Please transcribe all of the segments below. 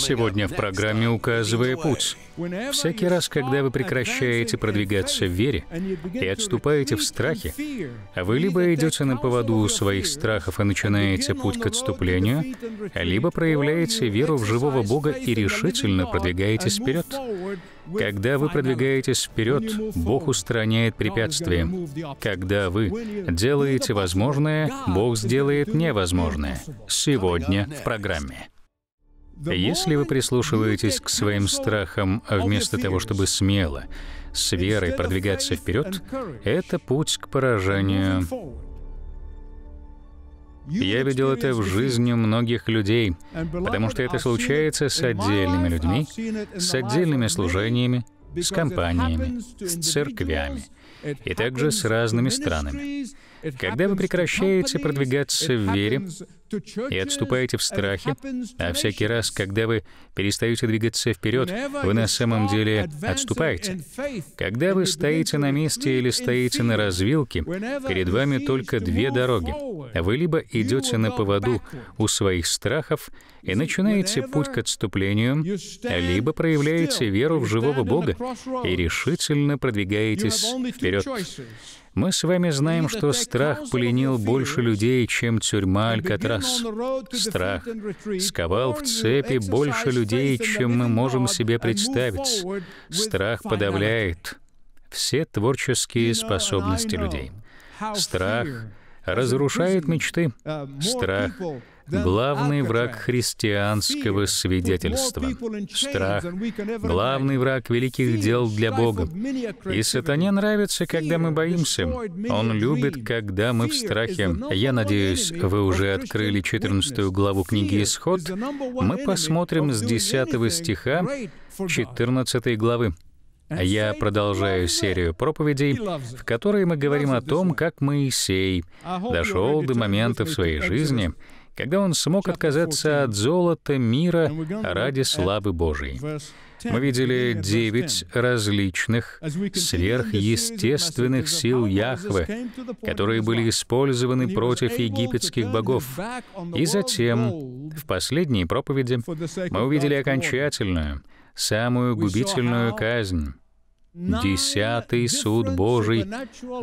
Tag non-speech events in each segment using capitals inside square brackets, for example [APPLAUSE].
Сегодня в программе «Указывая путь». Всякий раз, когда вы прекращаете продвигаться в вере и отступаете в страхе, а вы либо идете на поводу своих страхов и начинаете путь к отступлению, либо проявляете веру в живого Бога и решительно продвигаетесь вперед. Когда вы продвигаетесь вперед, Бог устраняет препятствия. Когда вы делаете возможное, Бог сделает невозможное. Сегодня в программе. Если вы прислушиваетесь к своим страхам, а вместо того, чтобы смело, с верой продвигаться вперед, это путь к поражению. Я видел это в жизни многих людей, потому что это случается с отдельными людьми, с отдельными служениями, с компаниями, с церквями и также с разными странами. Когда вы прекращаете продвигаться в вере, и отступаете в э, страхе, а всякий раз, когда вы перестаете двигаться вперед, вы на самом деле отступаете. Когда вы стоите на месте или стоите на развилке, перед вами только две дороги. Вы либо идете на поводу у своих страхов и начинаете путь к отступлению, либо проявляете веру в живого Бога и решительно продвигаетесь вперед. Мы с вами знаем, что страх пленил больше людей, чем тюрьма Алькатрас нас. Страх сковал в цепи больше людей, чем мы можем себе представить. Страх подавляет все творческие способности людей. Страх разрушает мечты. Страх главный враг христианского свидетельства. Страх — главный враг великих дел для Бога. И сатане нравится, когда мы боимся. Он любит, когда мы в страхе. Я надеюсь, вы уже открыли 14 главу книги «Исход». Мы посмотрим с 10 стиха 14 главы. Я продолжаю серию проповедей, в которой мы говорим о том, как Моисей дошел до момента в своей жизни, когда он смог отказаться от золота мира ради славы Божией. Мы видели девять различных сверхъестественных сил Яхве, которые были использованы против египетских богов. И затем, в последней проповеди, мы увидели окончательную, самую губительную казнь, Десятый суд Божий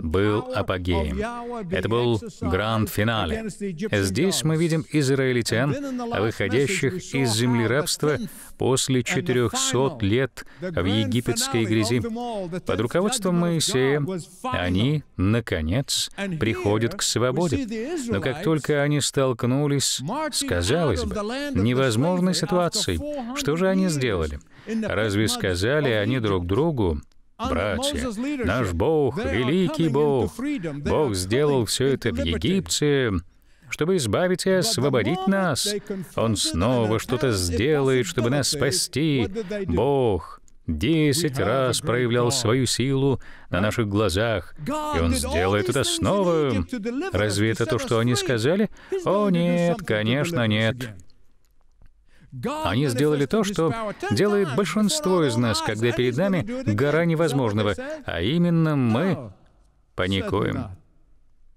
был апогеем. Это был гранд-финале. Здесь мы видим израильтян, выходящих из земли рабства после 400 лет в египетской грязи. Под руководством Моисея они, наконец, приходят к свободе. Но как только они столкнулись, сказалось бы, невозможной ситуацией, что же они сделали? Разве сказали они друг другу, Братья, наш Бог, великий Бог, Бог сделал все это в Египте, чтобы избавить и освободить нас. Он снова что-то сделает, чтобы нас спасти. Бог десять раз проявлял свою силу на наших глазах, и Он сделает это снова. Разве это то, что они сказали? О нет, конечно нет. Они сделали то, что делает большинство из нас, когда перед нами гора невозможного, а именно мы паникуем.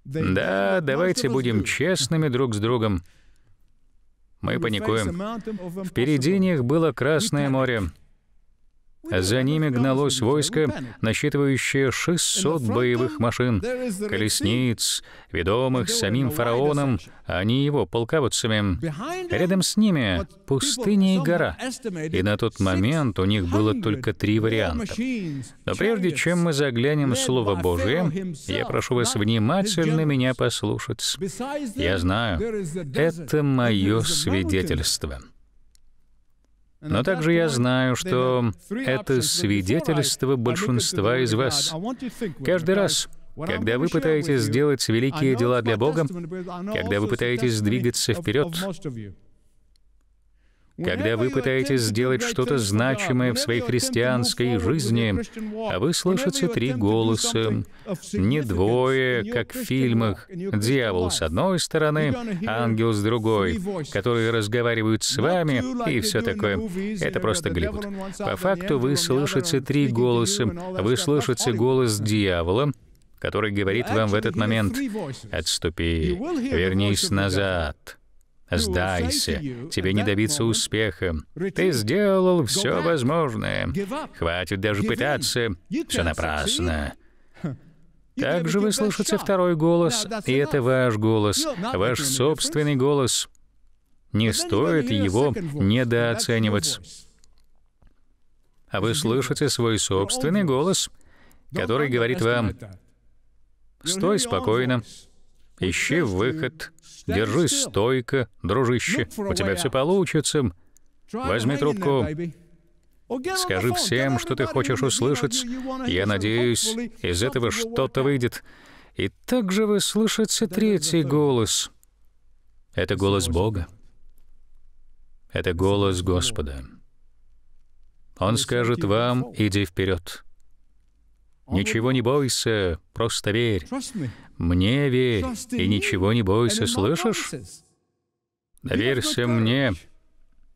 Да, давайте будем честными друг с другом. Мы паникуем. Впереди них было Красное море. За ними гналось войско, насчитывающее 600 боевых машин, колесниц, ведомых самим фараоном, а не его полководцами. Рядом с ними пустыня и гора. И на тот момент у них было только три варианта. Но прежде чем мы заглянем в Слово Божие, я прошу вас внимательно меня послушать. Я знаю, это мое свидетельство. Но также я знаю, что это свидетельство большинства из вас. Каждый раз, когда вы пытаетесь сделать великие дела для Бога, когда вы пытаетесь двигаться вперед, когда вы пытаетесь сделать что-то значимое в своей христианской жизни, а вы слышите три голоса, не двое, как в фильмах, дьявол с одной стороны, ангел с другой, которые разговаривают с вами и все такое. Это uh, просто Голливуд. По факту вы слышите три голоса, вы слышите голос дьявола, который говорит вам в этот момент «Отступи, вернись назад». Ну, Сдайся, тебе не добиться успеха. Ты сделал все возможное. Хватит даже пытаться. Все напрасно. Также вы слышите второй голос, и это ваш голос, ваш собственный голос. Не стоит его недооценивать. А вы слышите свой собственный голос, который говорит вам, «Стой спокойно, ищи выход, держись стойко, дружище, у тебя все получится. Возьми трубку. Скажи всем, что ты хочешь услышать. Я надеюсь, из этого что-то выйдет. И также вы слышите третий голос. Это голос Бога. Это голос Господа. Он скажет вам, иди вперед. Ничего не бойся, просто верь. Мне верь и ничего не бойся, слышишь? Доверься мне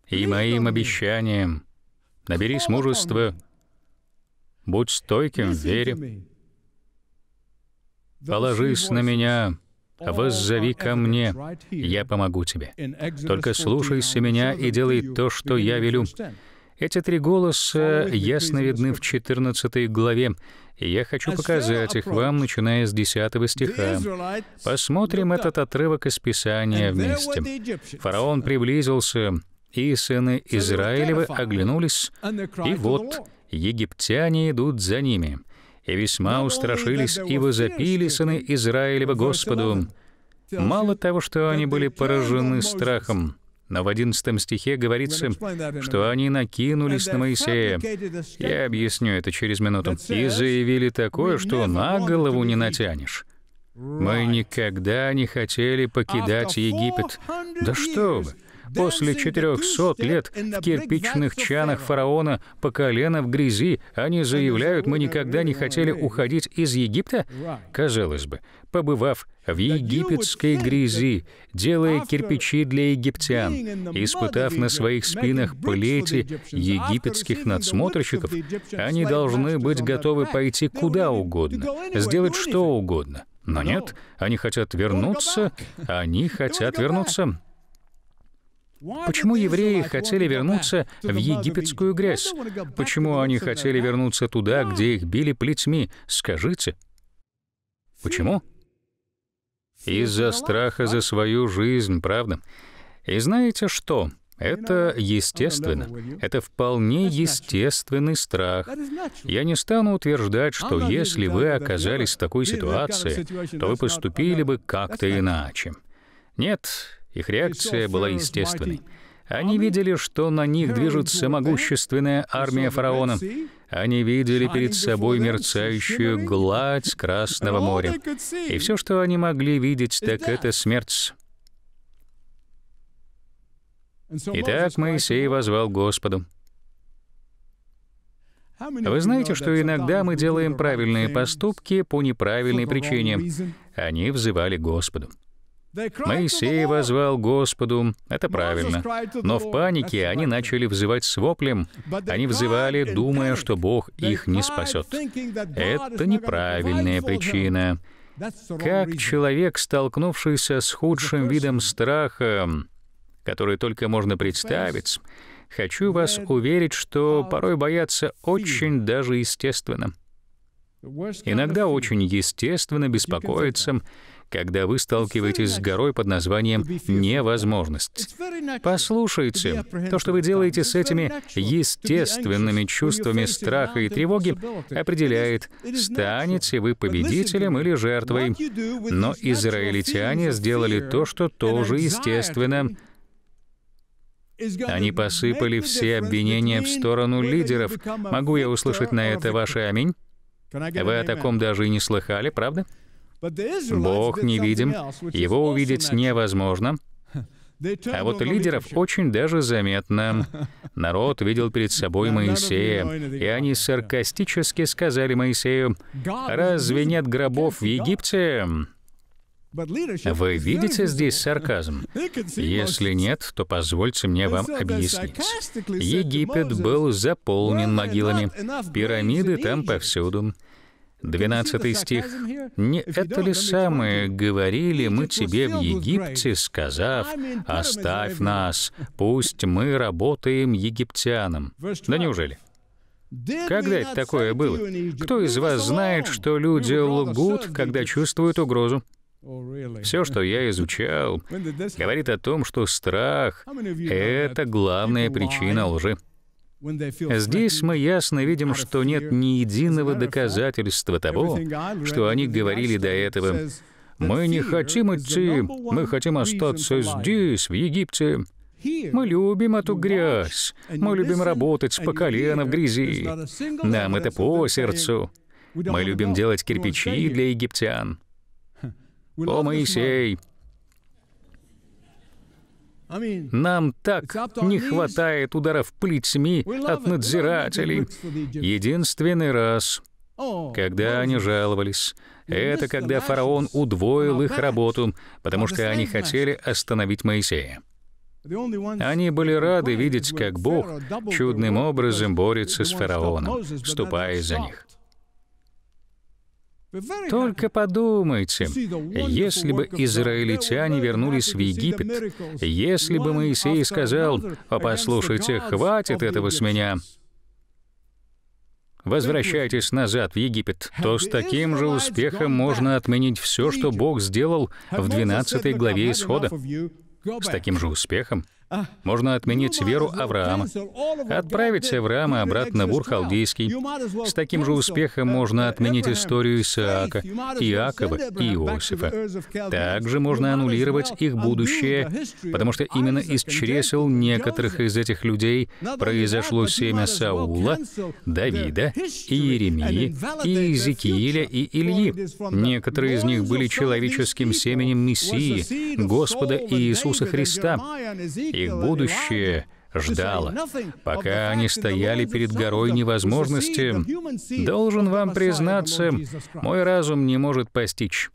и моим обещаниям. Наберись мужества. Будь стойким в вере. Положись на меня, воззови ко мне, я помогу тебе. Только слушайся меня и делай то, что я велю. Эти три голоса ясно видны в 14 главе, и я хочу показать их вам, начиная с 10 стиха. Посмотрим этот отрывок из Писания вместе. «Фараон приблизился, и сыны Израилевы оглянулись, и вот египтяне идут за ними. И весьма устрашились, и возопили сыны Израилева Господу. Мало того, что они были поражены страхом, но в одиннадцатом стихе говорится, что они накинулись на Моисея. Я объясню это через минуту. И заявили такое, что на голову не натянешь. Мы никогда не хотели покидать Египет. Да что вы! После 400 лет в кирпичных чанах фараона по колено в грязи они заявляют, мы никогда не хотели уходить из Египта? Казалось бы, побывав в египетской грязи, делая кирпичи для египтян, испытав на своих спинах плети египетских надсмотрщиков, они должны быть готовы пойти куда угодно, сделать что угодно. Но нет, они хотят вернуться, они хотят вернуться. Почему евреи хотели вернуться в египетскую грязь? Почему они хотели вернуться туда, где их били плетьми? Скажите. Почему? Из-за страха за свою жизнь, правда? И знаете что? Это естественно. Это вполне естественный страх. Я не стану утверждать, что если вы оказались в такой ситуации, то вы поступили бы как-то иначе. Нет, их реакция была естественной. Они видели, что на них движется могущественная армия фараона. Они видели перед собой мерцающую гладь Красного моря. И все, что они могли видеть, так это смерть. Итак, Моисей возвал Господу. Вы знаете, что иногда мы делаем правильные поступки по неправильной причине. Они взывали Господу. Моисей возвал Господу, это правильно. Но в панике они начали взывать с воплем. Они взывали, думая, что Бог их не спасет. Это неправильная причина. Как человек, столкнувшийся с худшим видом страха, который только можно представить, хочу вас уверить, что порой бояться очень даже естественно. Иногда очень естественно беспокоиться, когда вы сталкиваетесь с горой под названием «невозможность». Послушайте, то, что вы делаете с этими естественными чувствами страха и тревоги, определяет, станете вы победителем или жертвой. Но израильтяне сделали то, что тоже естественно — они посыпали все обвинения в сторону лидеров. Могу я услышать на это ваше аминь? Вы о таком даже и не слыхали, правда? Бог невидим, его увидеть невозможно, а вот лидеров очень даже заметно. Народ видел перед [LAUGHS] собой Моисея, и они саркастически сказали Моисею, «Разве нет гробов в Египте?» Вы видите здесь сарказм? [LAUGHS] Если нет, то позвольте мне вам объяснить. Египет был заполнен могилами, пирамиды там повсюду. 12 стих. «Не это ли самое говорили мы тебе в Египте, сказав, «Оставь нас, пусть мы работаем египтянам». Да неужели? Когда это такое было? Кто из вас знает, что люди лгут, когда чувствуют угрозу? Oh, Все, что я изучал, говорит о том, что страх — это главная причина лжи. Здесь мы ясно видим, что нет ни единого доказательства того, что они говорили до этого. «Мы не хотим идти, мы хотим остаться здесь, в Египте». Мы любим эту грязь, мы любим работать по колено в грязи. Нам это по сердцу. Мы любим делать кирпичи для египтян. [LAUGHS] О, Моисей, нам так не хватает ударов плетьми от надзирателей. Единственный раз, oh, когда они жаловались, это когда фараон удвоил их работу, потому что они хотели остановить Моисея. Они были рады видеть, как Бог чудным образом борется с фараоном, ступая за них. Только подумайте, если бы израильтяне вернулись в Египет, если бы Моисей сказал, «О, послушайте, хватит этого с меня», возвращайтесь назад в Египет, то с таким же успехом можно отменить все, что Бог сделал в 12 главе Исхода. С таким же успехом. Можно отменить веру Авраама, отправить Авраама обратно в ур С таким же успехом можно отменить историю Исаака, Иакова и Иосифа. Также можно аннулировать их будущее, потому что именно из чресел некоторых из этих людей произошло семя Саула, Давида, и Иеремии, и Иезекииля, и Ильи. Некоторые из них были человеческим семенем Мессии, Господа Иисуса Христа. Их будущее ждало. Пока они стояли перед горой невозможности, должен вам признаться, мой разум не может постичь.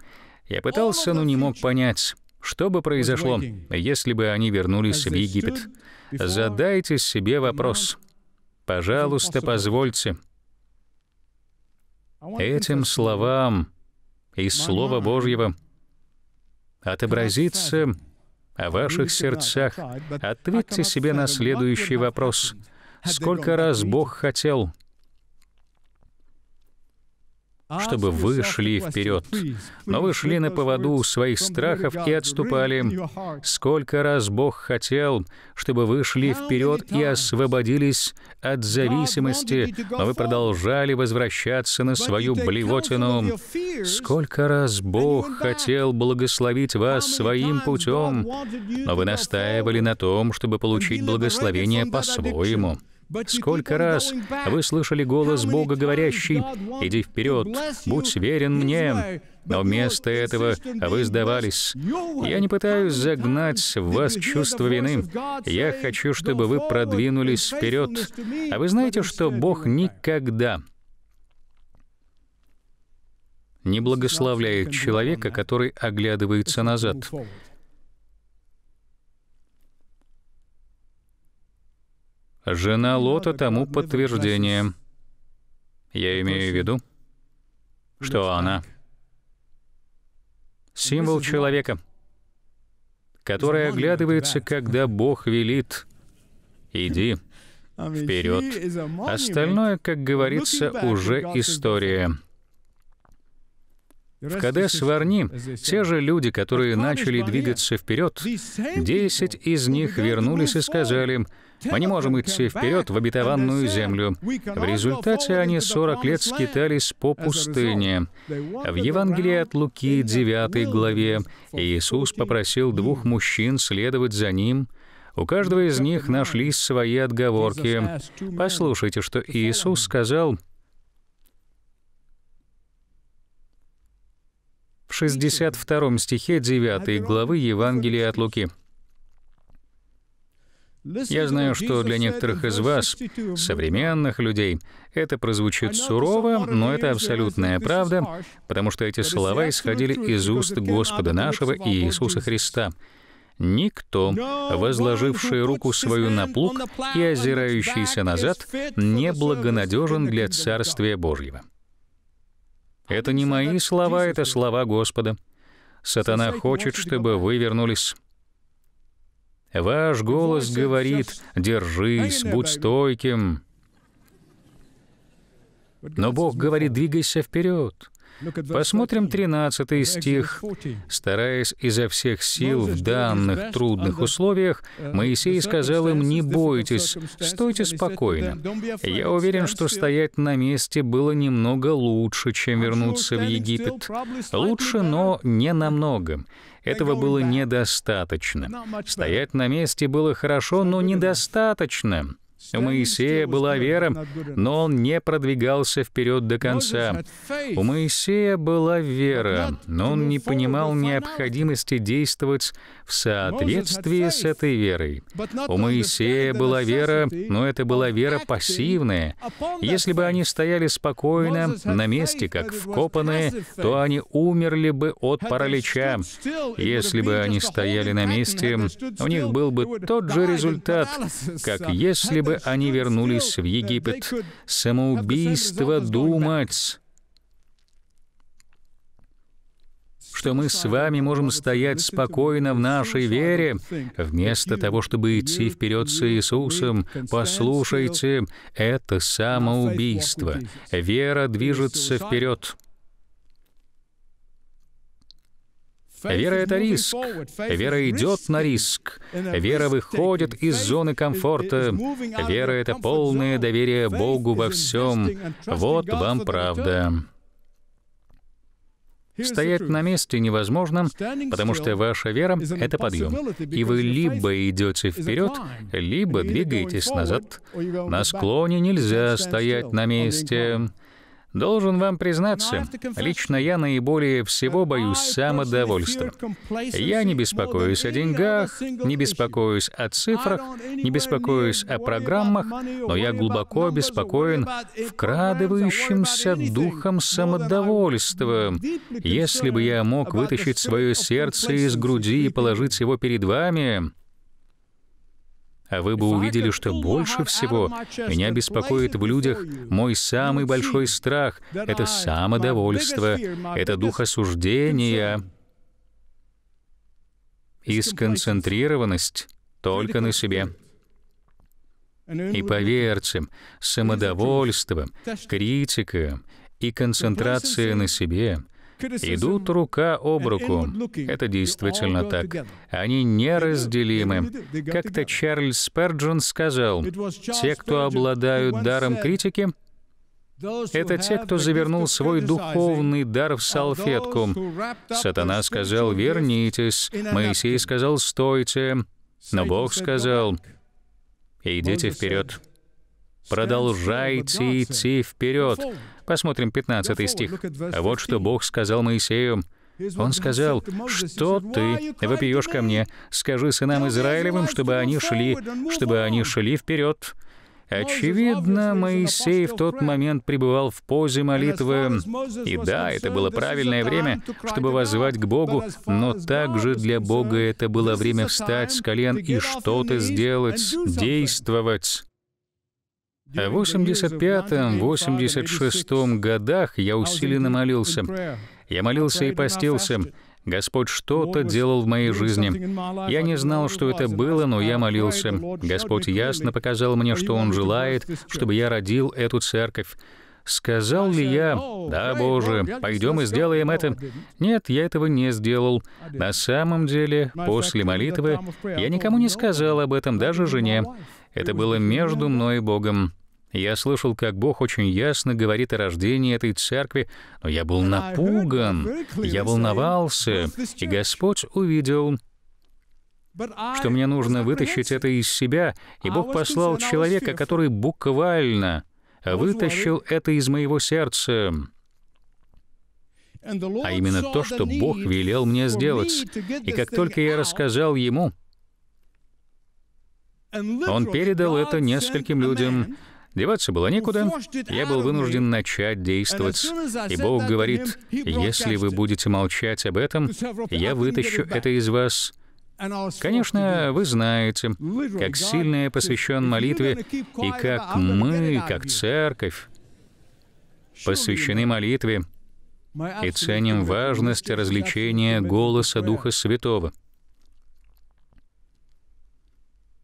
Я пытался, но не мог понять, что бы произошло, если бы они вернулись в Египет. Задайте себе вопрос. Пожалуйста, позвольте. Этим словам из Слова Божьего отобразится о ваших сердцах, ответьте себе на следующий вопрос. Сколько раз Бог хотел, чтобы вы шли вперед. Но вы шли на поводу своих страхов и отступали. Сколько раз Бог хотел, чтобы вы шли вперед и освободились от зависимости, но вы продолжали возвращаться на свою блевотину. Сколько раз Бог хотел благословить вас своим путем, но вы настаивали на том, чтобы получить благословение по-своему. Сколько раз вы слышали голос Бога, говорящий, «Иди вперед, будь верен мне». Но вместо этого вы сдавались. Я не пытаюсь загнать в вас чувство вины. Я хочу, чтобы вы продвинулись вперед. А вы знаете, что Бог никогда не благословляет человека, который оглядывается назад. Жена Лота тому подтверждение. Я имею в виду, что она — символ человека, который оглядывается, когда Бог велит «иди» вперед. Остальное, как говорится, уже история. В КДС Варни те же люди, которые начали двигаться вперед, десять из них вернулись и сказали — мы не можем идти вперед в обетованную землю. В результате они 40 лет скитались по пустыне. В Евангелии от Луки 9 главе Иисус попросил двух мужчин следовать за Ним, у каждого из них нашлись свои отговорки. Послушайте, что Иисус сказал в 62 стихе 9 главы Евангелия от Луки. Я знаю, что для некоторых из вас, современных людей, это прозвучит сурово, но это абсолютная правда, потому что эти слова исходили из уст Господа нашего и Иисуса Христа. Никто, возложивший руку свою на плуг и озирающийся назад, не благонадежен для Царствия Божьего. Это не мои слова, это слова Господа. Сатана хочет, чтобы вы вернулись Ваш голос говорит «держись, будь стойким». Но Бог говорит «двигайся вперед». Посмотрим 13 стих. «Стараясь изо всех сил в данных трудных условиях, Моисей сказал им, не бойтесь, стойте спокойно. Я уверен, что стоять на месте было немного лучше, чем вернуться в Египет. Лучше, но не намного. Этого было недостаточно. Стоять на месте было хорошо, но недостаточно. У Моисея была вера, но он не продвигался вперед до конца. У Моисея была вера, но он не понимал необходимости действовать в соответствии с этой верой. У Моисея была вера, но это была вера пассивная. Если бы они стояли спокойно на месте, как вкопанные, то они умерли бы от паралича. Если бы они стояли на месте, у них был бы тот же результат, как если бы чтобы они вернулись в Египет. Самоубийство думать, что мы с вами можем стоять спокойно в нашей вере, вместо того, чтобы идти вперед с Иисусом. Послушайте, это самоубийство. Вера движется вперед. Вера — это риск. Вера идет на риск. Вера выходит из зоны комфорта. Вера — это полное доверие Богу во всем. Вот вам правда. Стоять на месте невозможно, потому что ваша вера — это подъем. И вы либо идете вперед, либо двигаетесь назад. На склоне нельзя стоять на месте. Должен вам признаться, лично я наиболее всего боюсь самодовольства. Я не беспокоюсь о деньгах, не беспокоюсь о цифрах, не беспокоюсь о программах, но я глубоко обеспокоен вкрадывающимся духом самодовольства. Если бы я мог вытащить свое сердце из груди и положить его перед вами, а вы бы увидели, что больше всего меня беспокоит в людях мой самый большой страх — это самодовольство, это дух осуждения и сконцентрированность только на себе. И поверьте, самодовольство, критика и концентрация на себе — идут рука об руку. Это действительно так. Они неразделимы. Как-то Чарльз Перджон сказал, «Те, кто обладают даром критики, это те, кто завернул свой духовный дар в салфетку. Сатана сказал, «Вернитесь». Моисей сказал, «Стойте». Но Бог сказал, «Идите вперед». Продолжайте идти вперед. Посмотрим 15 стих. А Вот что Бог сказал Моисею. Он сказал, «Что ты вопиешь ко мне? Скажи сынам Израилевым, чтобы они шли, чтобы они шли вперед». Очевидно, Моисей в тот момент пребывал в позе молитвы. И да, это было правильное время, чтобы воззвать к Богу, но также для Бога это было время встать с колен и что-то сделать, действовать. В 85-86 годах я усиленно молился. Я молился и постился. Господь что-то делал в моей жизни. Я не знал, что это было, но я молился. Господь ясно показал мне, что Он желает, чтобы я родил эту церковь. Сказал ли я, «Да, Боже, пойдем и сделаем это?» Нет, я этого не сделал. На самом деле, после молитвы я никому не сказал об этом, даже жене. Это было между мной и Богом. Я слышал, как Бог очень ясно говорит о рождении этой церкви, но я был напуган, я волновался, и Господь увидел, что мне нужно вытащить это из себя, и Бог послал человека, который буквально вытащил это из моего сердца. А именно то, что Бог велел мне сделать. И как только я рассказал Ему, Он передал это нескольким людям, Деваться было некуда, я был вынужден начать действовать. И Бог говорит, если вы будете молчать об этом, я вытащу это из вас. Конечно, вы знаете, как сильно я посвящен молитве, и как мы, как церковь, посвящены молитве и ценим важность развлечения голоса Духа Святого.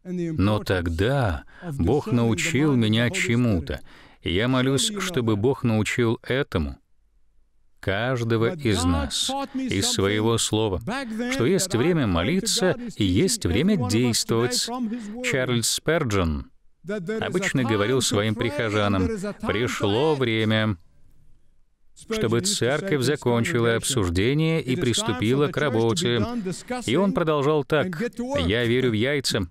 Но тогда Бог научил меня чему-то, и я молюсь, чтобы Бог научил этому каждого из нас, из своего слова, что есть время молиться и есть время действовать. Чарльз Сперджон обычно говорил своим прихожанам, «Пришло время» чтобы церковь закончила обсуждение и приступила к работе. И он продолжал так. «Я верю в яйца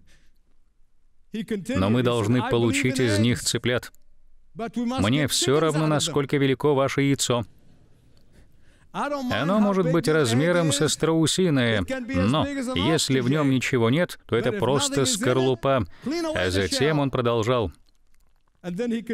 но мы должны получить из них цыплят. Мне все равно, насколько велико ваше яйцо. Оно может быть размером со страусиное, но если в нем ничего нет, то это просто скорлупа. А затем он продолжал.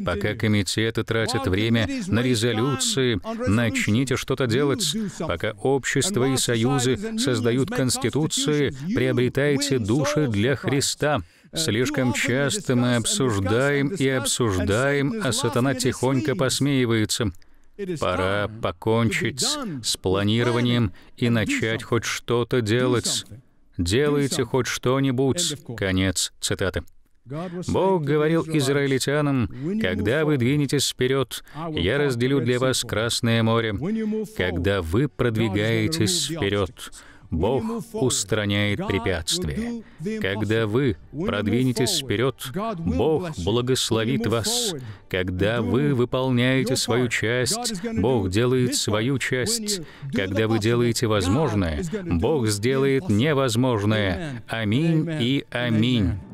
Пока комитеты тратят время на резолюции, начните что-то делать. Пока общества и союзы создают конституции, приобретайте души для Христа. Слишком часто мы обсуждаем и обсуждаем, а сатана тихонько посмеивается. Пора покончить с планированием и начать хоть что-то делать. «Делайте хоть что-нибудь». Конец цитаты. Бог говорил израильтянам, «Когда вы двинетесь вперед, я разделю для вас Красное море. Когда вы продвигаетесь вперед, Бог устраняет препятствия. Когда вы продвинетесь вперед, Бог благословит вас. Когда вы выполняете свою часть, Бог делает свою часть. Когда вы делаете возможное, Бог сделает невозможное. Аминь и аминь.